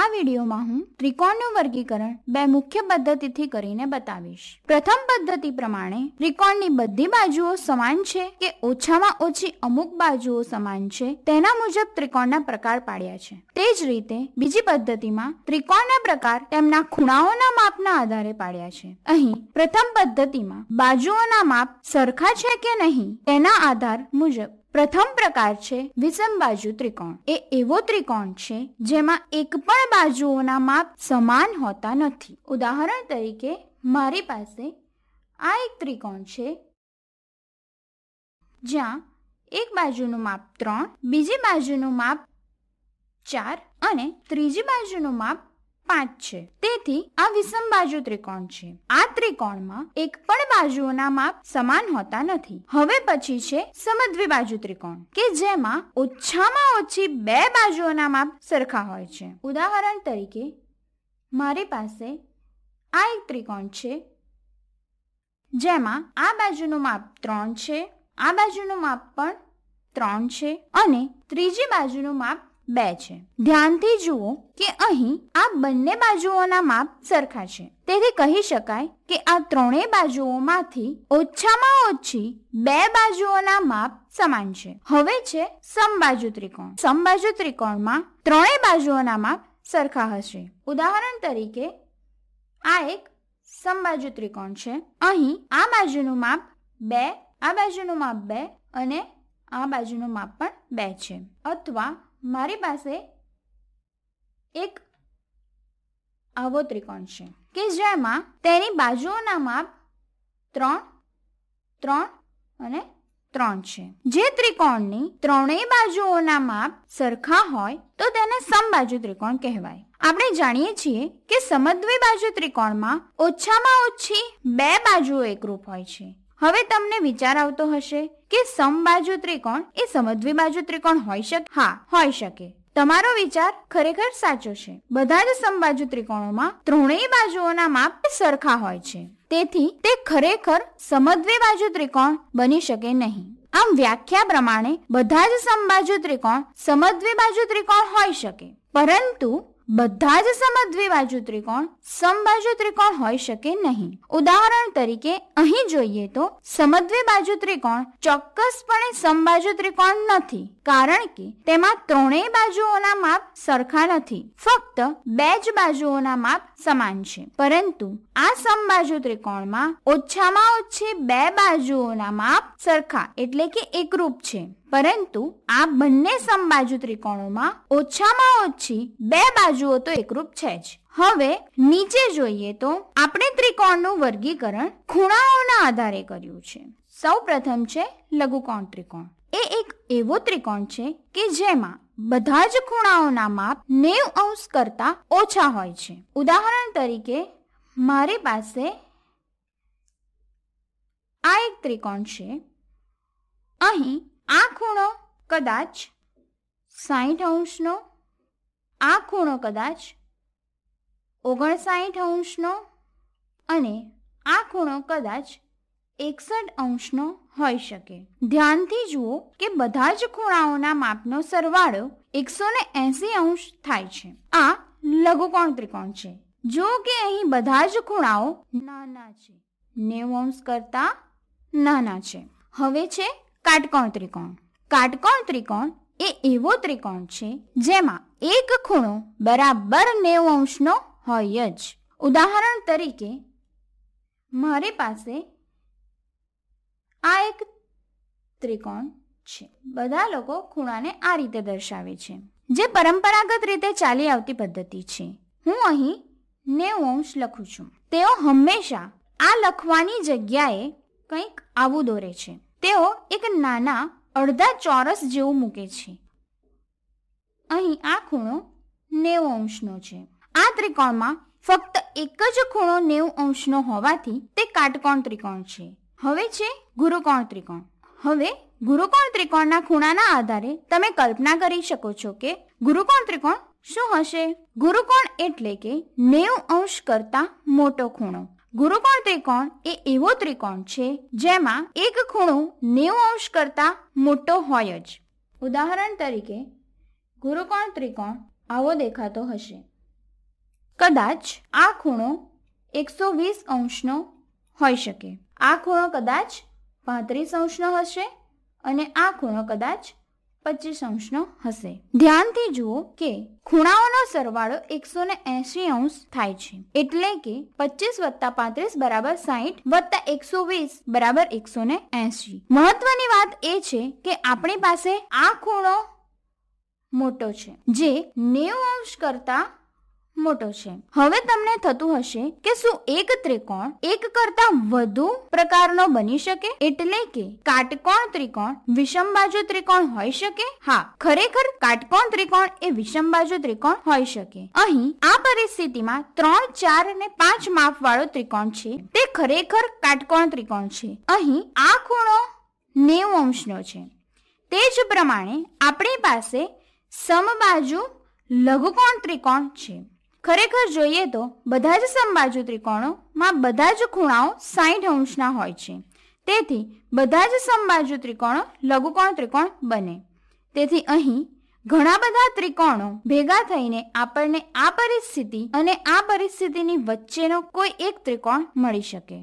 આ વિડીયોમાં હું ત્રિકોણનું વર્ગીકરણ બે મુખ્ય પદ્ધતિથી કરીને બતાવીશ પ્રથમ પદ્ધતિ પ્રમાણે ત્રિકોણની બધી બાજુઓ સમાન છે કે ઓછામાં ઓછી અમુક બાજુઓ સમાન છે તેના મુજબ ત્રિકોણના પ્રકાર પાડ્યા છે તે જ રીતે બીજી પદ્ધતિમાં ત્રિકોણના પ્રકાર તેમના ખૂણાઓના માપના આધારે પાડ્યા છે અહીં પ્રથમ પદ્ધતિમાં બાજુઓના માપ સરખા છે કે નહીં તેના આધાર મુજબ પ્રથમ પ્રકાર છે વિષમ બાજુ ત્રિકોણ એ એવો ત્રિકોણ છે જેમાં એક પણ બાજુઓના માપ સમાન હોતા નથી ઉદાહરણ તરીકે મારી પાસે આ એક ત્રિકોણ છે જ્યાં એક બાજુનું માપ ત્રણ બીજી બાજુનું માપ ચાર અને ત્રીજી બાજુનું માપ પાંચ છે તેથી આ વિષમ બાજુ ત્રિકોણ છે આ ત્રિકોણમાં એક પણ બાજુઓના માપ સમાન હોતા નથી હવે પછી છે સમદ્વિબાજુ ત્રિકોણ કે જેમાં ઓછામાં ઓછી બે બાજુઓના માપ સરખા હોય છે ઉદાહરણ તરીકે મારી પાસે આ એક ત્રિકોણ છે જેમાં આ બાજુનું માપ ત્રણ છે આ બાજુનું માપ પણ ત્રણ છે અને ત્રીજી બાજુનું માપ બે છે ધ્યાનથી જુઓ કે અહીં આ બંને બાજુઓના માપ સરખા છે તેથી કહી શકાય કે આ ત્રણેય બાજુઓમાંથી ઓછામાં ઓછી બે બાજુઓના માપ સમાન છે હવે છે સમબાજુ ત્રિકોણ સમબાજુ ત્રિકોણમાં ત્રણેય બાજુઓના માપ સરખા હશે ઉદાહરણ તરીકે આ એક સમબાજુ ત્રિકોણ છે અહીં આ બાજુનું માપ બે આ બાજુનું માપ બે અને આ બાજુનું માપ પણ બે છે અથવા મારી પાસે એક આવો ત્રિકોણ છે કે જેમાં તેની બાજુઓના માપ ત્રણ ત્રણ અને ત્રણ છે જે ત્રિકોણની ત્રણેય બાજુઓના માપ સરખા હોય તો તેને સમબાજુ ત્રિકોણ કહેવાય આપણે જાણીએ છીએ કે સમદ્વી બાજુ ત્રિકોણમાં ઓછામાં ઓછી બે બાજુઓ એકરૂપ હોય છે હવે તમને વિચાર આવતો હશે કે સમબાજુ ત્રિકોણ એ સમદ્વિ બાજુ ત્રિકોણ હોઈ શકે હા હોઈ શકે તમારો વિચાર ખરેખર સાચો છે બધા જ સમબાજુ ત્રિકોણોમાં ત્રણેય બાજુઓના માપ સરખા હોય છે તેથી તે ખરેખર સમદ્વે બાજુ ત્રિકોણ બની શકે નહીં આમ વ્યાખ્યા પ્રમાણે બધા જ સમબાજુ ત્રિકોણ સમદ્વે બાજુ ત્રિકોણ હોઈ શકે પરંતુ બધા જ સમદ્વે બાજુ ત્રિકોણ સમબાજુ ત્રિકોણ હોઈ શકે નહીં ઉદાહરણ તરીકે અહીં જોઈએ તો સમદ્વી બાજુ ત્રિકોણ ચોક્કસપણે સમબાજુ ત્રિકોણ નથી કારણ કે તેમાં ત્રણેય બાજુઓના માપ સરખા નથી ફક્ત બે જ બાજુઓના માપ સમાન છે પરંતુ આ સમબાજુ ત્રિકોણમાં ઓછામાં ઓછી બે બાજુઓના માપ સરખા એટલે કે એકરૂપ છે પરંતુ આ બંને સમબાજુ ત્રિકોણોમાં ઓછામાં ઓછી બે બાજુઓ તો એકરૂપ છે જ હવે નીચે જોઈએ તો આપણે ત્રિકોણનું વર્ગીકરણ ખૂણાઓના આધારે કર્યું છે સૌ પ્રથમ છે લઘુકોણ ત્રિકોણ એ એક એવો ત્રિકોણ છે કે જેમાં બધા જ ખૂણાઓના માપ નેવ અંશ કરતા ઓછા હોય છે ઉદાહરણ તરીકે મારી પાસે આ એક ત્રિકોણ છે અહીં આ ખૂણો કદાચ સાઈઠ અંશનો આ ખૂણો કદાચ ઓગણસાઠ અંશનો અને આ ખૂણો કદાચ એકસઠ અંશનો હોઈ શકે ધ્યાનથી જુઓ કે બધા જ ખૂણાઓના માપનો સરવાળો એકસો ને એસી અંશ થાય છે આ લઘુકોણ ત્રિકોણ છે જો કે અહીં બધા જ ખૂણાઓ નાના છે નેવું અંશ કરતા નાના છે હવે છે કાટકોણ ત્રિકોણ કાટકોણ ત્રિકોણ એ એવો ત્રિકોણ છે જેમાં એક ખૂણો બરાબર નેવ અંશનો હોય જ ઉદાહરણ તરીકે મારી પાસે આ એક ત્રિકોણ છે બધા લોકો ખૂણાને આ રીતે દર્શાવે છે જે પરંપરાગત રીતે ચાલી આવતી પદ્ધતિ છે હું અહીં નેવું અંશ લખું છું તેઓ હંમેશા આ લખવાની જગ્યાએ કંઈક આવું દોરે છે તેઓ એક નાના અડધા ચોરસ જેવું મૂકે છે અહીં આ ખૂણો નેવું અંશનો છે આ ત્રિકોણમાં ફક્ત એક જ ખૂણો નેવું અંશનો હોવાથી તે કાટકોણ ત્રિકોણ છે હવે છે ગુરુકોણ ત્રિકોણ હવે ગુરુકોણ ત્રિકોણના ખૂણાના આધારે તમે કલ્પના કરી શકો છો કે ગુરુકોણ ત્રિકોણ શું હશે ગુરુકોણ એટલે કે નેવું અંશ કરતા મોટો ખૂણો ગુરુકોણ ત્રિકોણ એ એવો ત્રિકોણ છે જેમાં એક ખૂણો નેવું અંશ કરતા મોટો હોય જ ઉદાહરણ તરીકે ગુરુકોણ ત્રિકોણ આવો દેખાતો હશે કદાચ આ ખૂણો એકસો વીસ અંશનો હોઈ શકે આ ખૂણો કદાચ પાંત્રીસ અંશનો હશે અને આ ખૂણો કદાચ પચીસ અંશનો હશે ધ્યાનથી જુઓ કે ખૂણાઓનો સરવાળો એકસો ને એસી અંશ થાય છે એટલે કે પચીસ વત્તા પાંત્રીસ બરાબર સાહીઠ વત્તા એકસો વીસ બરાબર એકસો ને એસી મહત્વની વાત એ છે કે આપણી પાસે આ ખૂણો મોટો છે જે નેવું અંશ કરતા મોટો છે હવે તમને થતું હશે કે શું એક ત્રિકોણ એક કરતા વધુ પ્રકારનો બની શકે એટલે કે કાટકોણ ત્રિકોણ વિષમ બાજુ ત્રિકોણ હોઈ શકે હા ખરેખર કાટકોણ ત્રિકોણ એ વિષમ બાજુ ત્રિકોણ હોઈ શકે અહીં આ પરિસ્થિતિમાં ત્રણ ચાર અને પાંચ માપ વાળો ત્રિકોણ છે તે ખરેખર કાટકોણ ત્રિકોણ છે અહીં આ ખૂણો નેવું અંશનો છે તે જ પ્રમાણે આપણી પાસે સમબાજુ લઘુકોણ ત્રિકોણ છે ખરેખર જોઈએ તો બધા જ સમબાજુ ત્રિકોણોમાં બધા જ ખૂણાઓ સાઠ અંશના હોય છે તેથી બધા જ સમબાજુ ત્રિકોણો લઘુકોણ ત્રિકોણ બને તેથી અહીં ઘણા બધા ત્રિકોણો ભેગા થઈને આપણને આ પરિસ્થિતિ અને આ પરિસ્થિતિની વચ્ચેનો કોઈ એક ત્રિકોણ મળી શકે